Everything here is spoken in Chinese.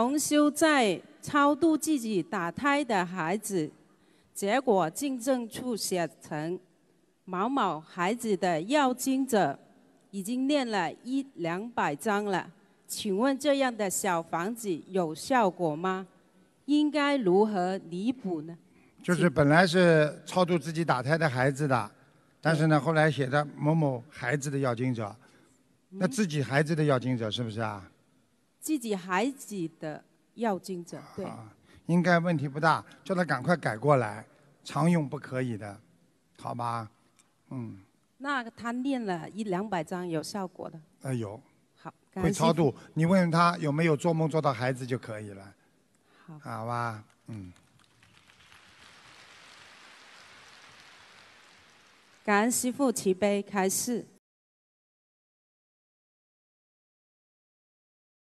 重修在超度自己打胎的孩子，结果进证处写成“某某孩子的要经者”已经念了一两百章了。请问这样的小房子有效果吗？应该如何弥补呢？就是本来是超度自己打胎的孩子的，但是呢，后来写的“某某孩子的要经者”，那自己孩子的要经者是不是啊？自己孩子的要经者对，应该问题不大，叫他赶快改过来，常用不可以的，好吧？嗯。那他念了一两百张有效果的？那有。好。会超度，你问他有没有做梦做到孩子就可以了。好。好吧，嗯。感恩师父慈悲开示。